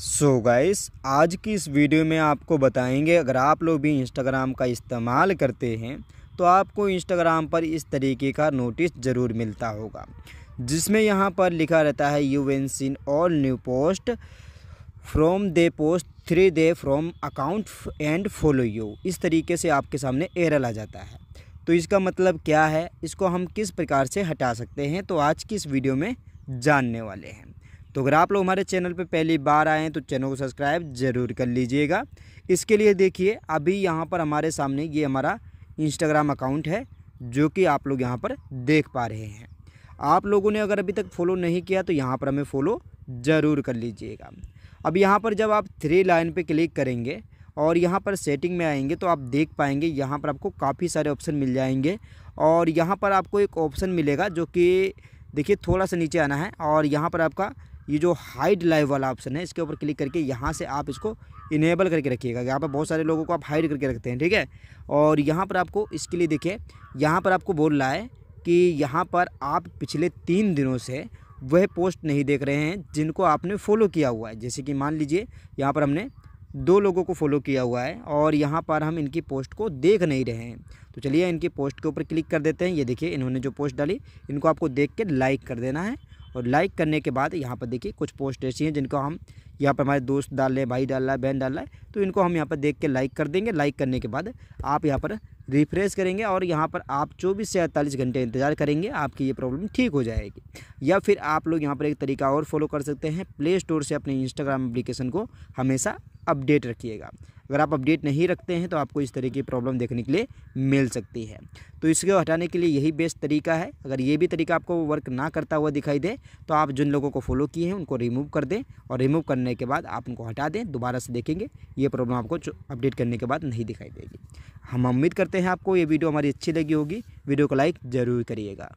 सो so guys आज की इस वीडियो में आपको बताएंगे अगर आप लोग भी इंस्टाग्राम का इस्तेमाल करते हैं तो आपको इंस्टाग्राम पर इस तरीके का नोटिस ज़रूर मिलता होगा जिसमें यहाँ पर लिखा रहता है you've seen all new post from the past three days from account and follow you इस तरीके से आपके सामने एरल आ जाता है तो इसका मतलब क्या है इसको हम किस प्रकार से हटा सकते हैं तो आज की इस वीडियो में जानने वाले हैं तो अगर आप लोग हमारे चैनल पर पहली बार आए हैं तो चैनल को सब्सक्राइब ज़रूर कर लीजिएगा इसके लिए देखिए अभी यहाँ पर हमारे सामने ये हमारा इंस्टाग्राम अकाउंट है जो कि आप लोग यहाँ पर देख पा रहे हैं आप लोगों ने अगर अभी तक फॉलो नहीं किया तो यहाँ पर हमें फॉलो ज़रूर कर लीजिएगा अब यहाँ पर जब आप थ्री लाइन पे क्लिक करेंगे और यहाँ पर सेटिंग में आएंगे तो आप देख पाएंगे यहाँ पर आपको काफ़ी सारे ऑप्शन मिल जाएंगे और यहाँ पर आपको एक ऑप्शन मिलेगा जो कि देखिए थोड़ा सा नीचे आना है और यहाँ पर आपका ये जो हाइड लाइव वाला ऑप्शन है इसके ऊपर क्लिक करके यहाँ से आप इसको इनेबल करके रखिएगा यहाँ पर बहुत सारे लोगों को आप हाइड करके रखते हैं ठीक है और यहाँ पर आपको इसके लिए देखिए यहाँ पर आपको बोल रहा है कि यहाँ पर आप पिछले तीन दिनों से वह पोस्ट नहीं देख रहे हैं जिनको आपने फॉलो किया हुआ है जैसे कि मान लीजिए यहाँ पर हमने दो लोगों को फॉलो किया हुआ है और यहाँ पर हम इनकी पोस्ट को देख नहीं रहे हैं तो चलिए इनकी पोस्ट के ऊपर क्लिक कर देते हैं ये देखिए इन्होंने जो पोस्ट डाली इनको आपको देख के लाइक कर देना है और लाइक करने के बाद यहाँ पर देखिए कुछ पोस्ट ऐसी हैं जिनको हम यहाँ पर हमारे दोस्त डाल रहे हैं भाई डाल रहा है बहन डाल रहा है तो इनको हम यहाँ पर देख के लाइक कर देंगे लाइक करने के बाद आप यहाँ पर रिफ्रेश करेंगे और यहाँ पर आप चौबीस से अड़तालीस घंटे इंतज़ार करेंगे आपकी ये प्रॉब्लम ठीक हो जाएगी या फिर आप लोग यहाँ पर एक तरीका और फॉलो कर सकते हैं प्ले स्टोर से अपने इंस्टाग्राम एप्लीकेशन को हमेशा अपडेट रखिएगा अगर आप अपडेट नहीं रखते हैं तो आपको इस तरह की प्रॉब्लम देखने के लिए मिल सकती है तो इसको हटाने के लिए यही बेस्ट तरीका है अगर ये भी तरीका आपको वर्क ना करता हुआ दिखाई दे तो आप जिन लोगों को फॉलो किए हैं उनको रिमूव कर दें और रिमूव करने के बाद आप उनको हटा दें दोबारा से देखेंगे ये प्रॉब्लम आपको अपडेट करने के बाद नहीं दिखाई देगी हम उम्मीद करते हैं आपको ये वीडियो हमारी अच्छी लगी होगी वीडियो को लाइक ज़रूर करिएगा